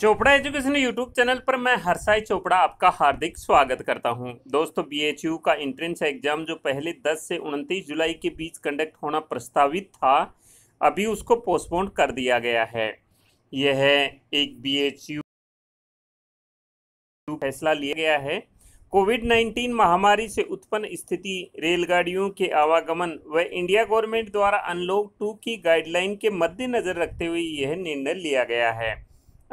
Chopra education YouTube channel पर मैं हरसाई चोपड़ा आपका हार्दिक स्वागत करता हूं। दोस्तों बीएचयू का एंट्रेंस एग्जाम जो पहले 10 से 29 जुलाई के बीच कंडक्ट होना प्रस्तावित था अभी उसको पोस्टपोन कर दिया गया है यह एक बीएचयू फैसला लिया गया है कोविड 19 महामारी से उत्पन्न स्थिति रेलगाड़ियों के आवागमन व इंडिया गवर्नमेंट द्वारा अनलॉक टू की गाइडलाइन के मद्देनजर रखते हुए यह निर्णय लिया गया है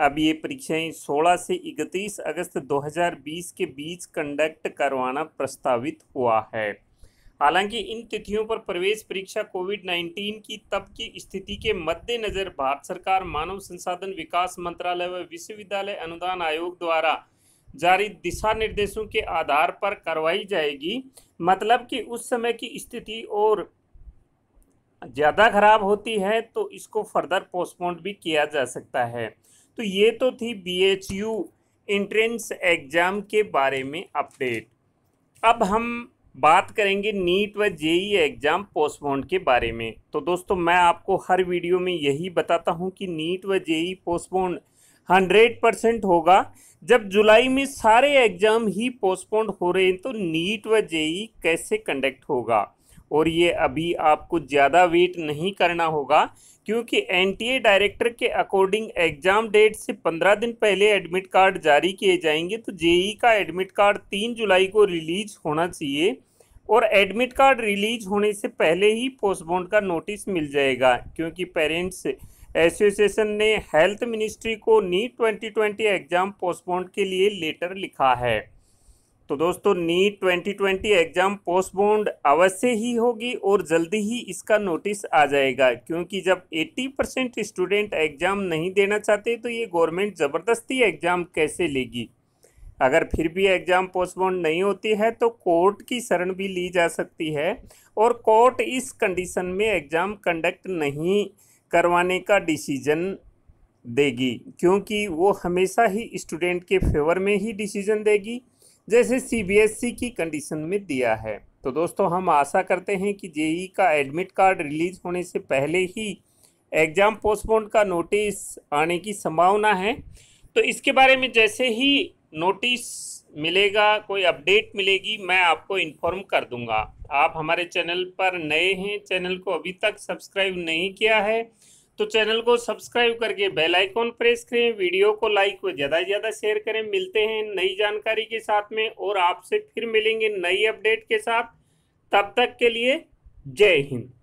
अब ये परीक्षाएं 16 से 31 अगस्त 2020 के बीच कंडक्ट करवाना प्रस्तावित हुआ है हालांकि इन तिथियों पर प्रवेश परीक्षा कोविड 19 की तब की स्थिति के मद्देनज़र भारत सरकार मानव संसाधन विकास मंत्रालय व विश्वविद्यालय अनुदान आयोग द्वारा जारी दिशा निर्देशों के आधार पर करवाई जाएगी मतलब कि उस समय की स्थिति और ज़्यादा खराब होती है तो इसको फर्दर पोस्टपोन भी किया जा सकता है तो ये तो थी B H U entrance exam के बारे में अपडेट अब हम बात करेंगे नीट व जेई एग्ज़ाम पोस्टपोन के बारे में तो दोस्तों मैं आपको हर वीडियो में यही बताता हूँ कि नीट व जेई पोस्टपोन हंड्रेड परसेंट होगा जब जुलाई में सारे एग्ज़ाम ही पोस्टपोन हो रहे हैं तो नीट व जेई e e कैसे कंडक्ट होगा और ये अभी आपको ज़्यादा वेट नहीं करना होगा क्योंकि एनटीए डायरेक्टर के अकॉर्डिंग एग्ज़ाम डेट से पंद्रह दिन पहले एडमिट कार्ड जारी किए जाएंगे तो जेई e का एडमिट कार्ड तीन जुलाई को रिलीज होना चाहिए और एडमिट कार्ड रिलीज होने से पहले ही पोस्टबोन का नोटिस मिल जाएगा क्योंकि पेरेंट्स एसोसिएशन ने हेल्थ मिनिस्ट्री को नीट 2020 एग्ज़ाम पोस्टबोन के लिए लेटर लिखा है तो दोस्तों नीट 2020 एग्ज़ाम पोस्टपोन्ड अवश्य ही होगी और जल्दी ही इसका नोटिस आ जाएगा क्योंकि जब 80 परसेंट स्टूडेंट एग्ज़ाम नहीं देना चाहते तो ये गवर्नमेंट ज़बरदस्ती एग्ज़ाम कैसे लेगी अगर फिर भी एग्ज़ाम पोस्टबोन्ड नहीं होती है तो कोर्ट की शरण भी ली जा सकती है और कोर्ट इस कंडीशन में एग्ज़ाम कंडक्ट नहीं करवाने का डिसीज़न देगी क्योंकि वो हमेशा ही स्टूडेंट के फेवर में ही डिसीज़न देगी जैसे सीबीएसई e की कंडीशन में दिया है तो दोस्तों हम आशा करते हैं कि जेई का एडमिट कार्ड रिलीज होने से पहले ही एग्ज़ाम पोस्टपोन का नोटिस आने की संभावना है तो इसके बारे में जैसे ही नोटिस मिलेगा कोई अपडेट मिलेगी मैं आपको इन्फॉर्म कर दूंगा आप हमारे चैनल पर नए हैं चैनल को अभी तक सब्सक्राइब नहीं किया है तो चैनल को सब्सक्राइब करके बेल आइकॉन प्रेस करें वीडियो को लाइक व ज़्यादा से ज़्यादा शेयर करें मिलते हैं नई जानकारी के साथ में और आपसे फिर मिलेंगे नई अपडेट के साथ तब तक के लिए जय हिंद